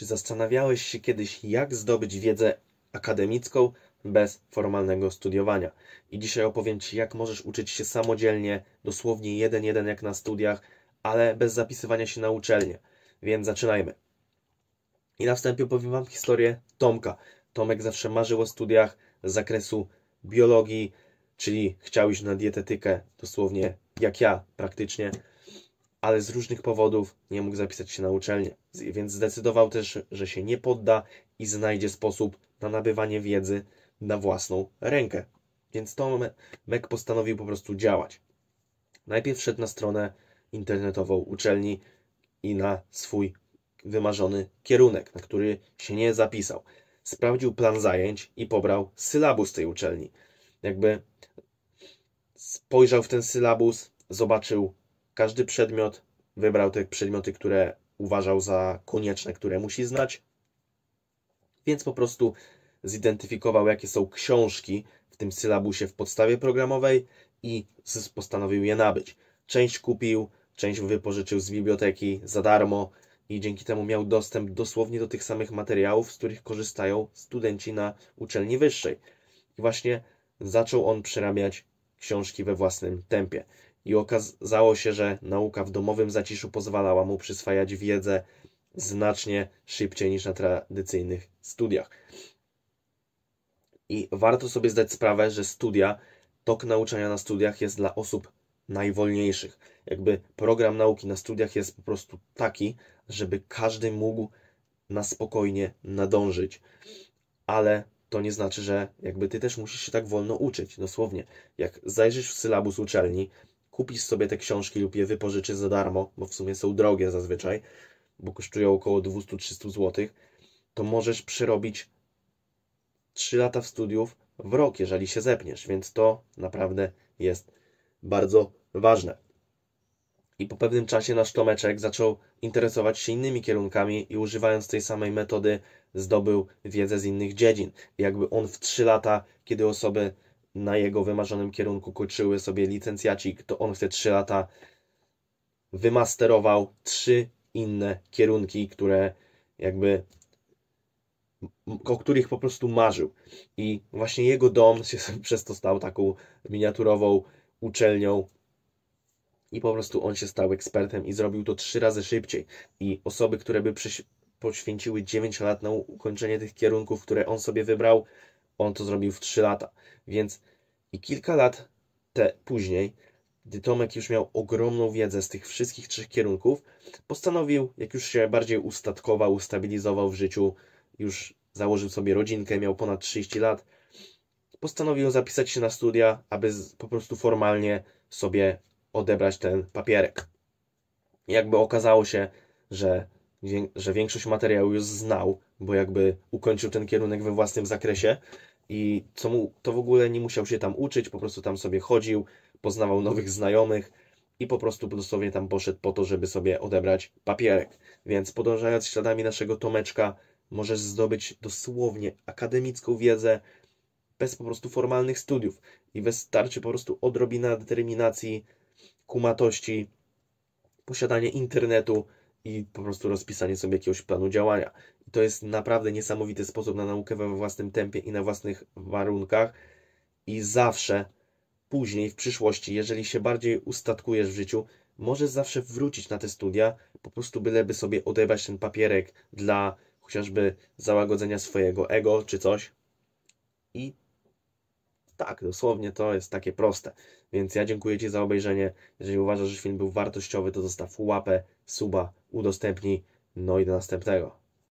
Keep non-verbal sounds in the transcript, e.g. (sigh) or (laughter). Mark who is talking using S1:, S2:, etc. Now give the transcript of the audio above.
S1: Czy zastanawiałeś się kiedyś, jak zdobyć wiedzę akademicką bez formalnego studiowania? I dzisiaj opowiem Ci, jak możesz uczyć się samodzielnie, dosłownie jeden jeden jak na studiach, ale bez zapisywania się na uczelnię. Więc zaczynajmy. I na wstępie opowiem Wam historię Tomka. Tomek zawsze marzył o studiach z zakresu biologii, czyli chciał iść na dietetykę, dosłownie jak ja praktycznie ale z różnych powodów nie mógł zapisać się na uczelnię, więc zdecydował też, że się nie podda i znajdzie sposób na nabywanie wiedzy na własną rękę. Więc Tomek postanowił po prostu działać. Najpierw szedł na stronę internetową uczelni i na swój wymarzony kierunek, na który się nie zapisał. Sprawdził plan zajęć i pobrał sylabus tej uczelni. Jakby spojrzał w ten sylabus, zobaczył każdy przedmiot wybrał te przedmioty, które uważał za konieczne, które musi znać, więc po prostu zidentyfikował, jakie są książki w tym sylabusie w podstawie programowej i postanowił je nabyć. Część kupił, część wypożyczył z biblioteki za darmo i dzięki temu miał dostęp dosłownie do tych samych materiałów, z których korzystają studenci na uczelni wyższej. I właśnie zaczął on przerabiać książki we własnym tempie i okazało się, że nauka w domowym zaciszu pozwalała mu przyswajać wiedzę znacznie szybciej niż na tradycyjnych studiach. I warto sobie zdać sprawę, że studia, tok nauczania na studiach jest dla osób najwolniejszych. Jakby program nauki na studiach jest po prostu taki, żeby każdy mógł na spokojnie nadążyć. Ale to nie znaczy, że jakby ty też musisz się tak wolno uczyć, dosłownie. Jak zajrzysz w sylabus uczelni, kupisz sobie te książki lub je wypożyczysz za darmo, bo w sumie są drogie zazwyczaj, bo kosztują około 200-300 zł, to możesz przyrobić 3 lata w studiów w rok, jeżeli się zepniesz, więc to naprawdę jest bardzo ważne. I po pewnym czasie nasz Tomeczek zaczął interesować się innymi kierunkami i używając tej samej metody zdobył wiedzę z innych dziedzin. jakby on w 3 lata, kiedy osoby na jego wymarzonym kierunku kończyły sobie licencjacik, to on chce 3 lata. Wymasterował trzy inne kierunki, które jakby o których po prostu marzył. I właśnie jego dom się (laughs) przez to stał taką miniaturową uczelnią. I po prostu on się stał ekspertem i zrobił to trzy razy szybciej. I osoby, które by poświęciły 9 lat na ukończenie tych kierunków, które on sobie wybrał, on to zrobił w 3 lata. Więc i kilka lat te później, gdy Tomek już miał ogromną wiedzę z tych wszystkich trzech kierunków, postanowił, jak już się bardziej ustatkował, ustabilizował w życiu, już założył sobie rodzinkę, miał ponad 30 lat, postanowił zapisać się na studia, aby po prostu formalnie sobie odebrać ten papierek. Jakby okazało się, że, że większość materiału już znał, bo jakby ukończył ten kierunek we własnym zakresie, i co mu, to w ogóle nie musiał się tam uczyć, po prostu tam sobie chodził, poznawał nowych znajomych i po prostu dosłownie tam poszedł po to, żeby sobie odebrać papierek. Więc podążając śladami naszego Tomeczka, możesz zdobyć dosłownie akademicką wiedzę bez po prostu formalnych studiów i wystarczy po prostu odrobina determinacji, kumatości, posiadanie internetu, i po prostu rozpisanie sobie jakiegoś planu działania. I to jest naprawdę niesamowity sposób na naukę we własnym tempie i na własnych warunkach. I zawsze później, w przyszłości, jeżeli się bardziej ustatkujesz w życiu, możesz zawsze wrócić na te studia, po prostu byleby sobie odebrać ten papierek dla chociażby załagodzenia swojego ego czy coś. I tak, dosłownie to jest takie proste. Więc ja dziękuję Ci za obejrzenie. Jeżeli uważasz, że film był wartościowy, to zostaw łapę, suba, udostępnij. No i do następnego.